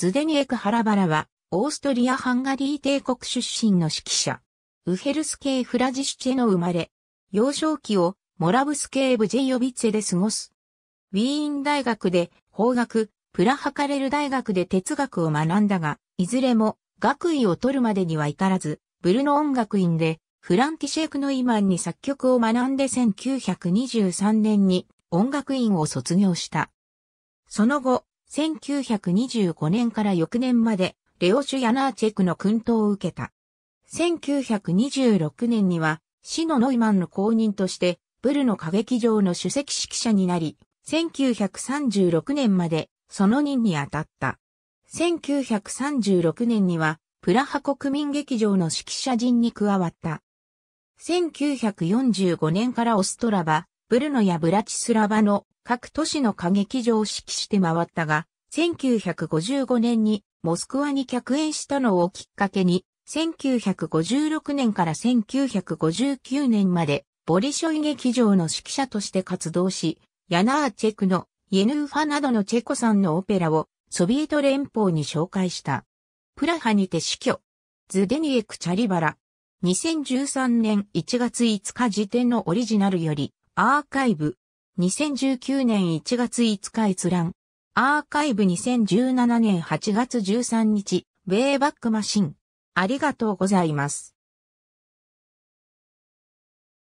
ズデニエク・ハラバラは、オーストリア・ハンガリー帝国出身の指揮者。ウヘルス系フラジシュチェの生まれ、幼少期をモラブス系ブジェヨビッツェで過ごす。ウィーン大学で法学、プラハカレル大学で哲学を学んだが、いずれも学位を取るまでには至らず、ブルノ音楽院でフランキシェクノイマンに作曲を学んで1923年に音楽院を卒業した。その後、1925年から翌年まで、レオシュ・ヤナーチェクの訓導を受けた。1926年には、死のノイマンの公認として、ブルの歌劇場の首席指揮者になり、1936年まで、その任に当たった。1936年には、プラハ国民劇場の指揮者陣に加わった。1945年からオストラバ、ブルノやブラチスラバの各都市の歌劇場を指揮して回ったが、1955年にモスクワに客演したのをきっかけに、1956年から1959年までボリショイ劇場の指揮者として活動し、ヤナーチェクのイェヌーファなどのチェコさんのオペラをソビエト連邦に紹介した。プラハにて死去。ズデニエク・チャリバラ。2013年1月5日時点のオリジナルよりアーカイブ2019年1月5日閲覧。アーカイブ2017年8月13日、ウェイバックマシン。ありがとうございます。